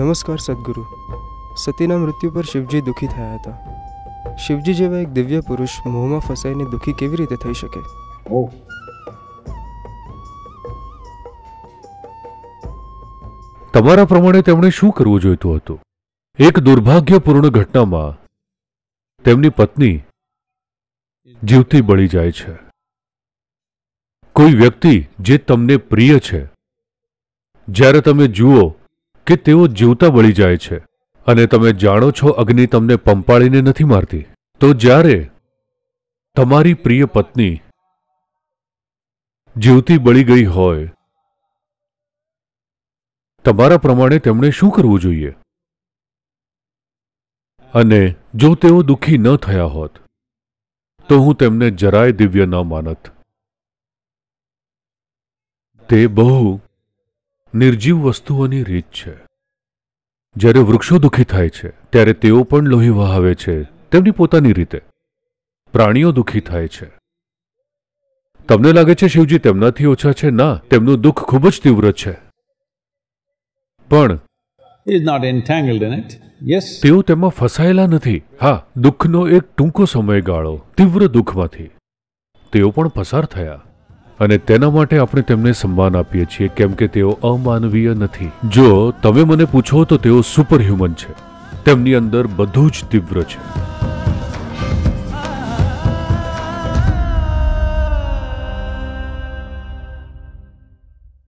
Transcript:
નમસ્કાર સદગુરુ સતીના મૃત્યુ પર શિવજી દુઃખી થયા હતા શિવજી જેવા એક દિવ્ય પુરુષ મોહમાં ફસાઈને દુઃખી કેવી રીતે થઈ શકે તમારા પ્રમાણે તેમણે શું કરવું જોઈતું હતું એક દુર્ભાગ્યપૂર્ણ ઘટનામાં તેમની પત્ની જીવતી બળી જાય છે કોઈ વ્યક્તિ જે તમને પ્રિય છે જ્યારે તમે જુઓ કે તેઓ જીવતા બળી જાય છે અને તમે જાણો છો અગ્નિ તમને પંપાળીને નથી મારતી તો જ્યારે તમારી પ્રિય પત્ની જીવતી બળી ગઈ હોય તમારા પ્રમાણે તેમણે શું કરવું જોઈએ અને જો તેઓ દુઃખી ન થયા હોત તો હું તેમને જરાય દિવ્ય ન માનત તે બહુ નિર્જીવ વસ્તુઓની રીત છે જ્યારે વૃક્ષો દુઃખી થાય છે ત્યારે તેઓ પણ લોહી વહાવે છે તેમની પોતાની રીતે પ્રાણીઓ દુઃખી થાય છે તમને લાગે છે શિવજી તેમનાથી ઓછા છે ના તેમનું દુઃખ ખૂબ જ તીવ્ર છે પણ is તેઓ તેમાં ફસાયેલા નથી હા દુઃખનો એક ટૂંકો સમયગાળો તીવ્ર દુઃખમાંથી તેઓ પણ પસાર થયા અને તેના માટે આપણે તેમને સન્માન આપીએ છીએ કેમ કે તેઓ અમાનવીય નથી જો તમે મને પૂછો તો તેઓ સુપરહ્યુમન છે તેમની અંદર બધું જ તીવ્ર છે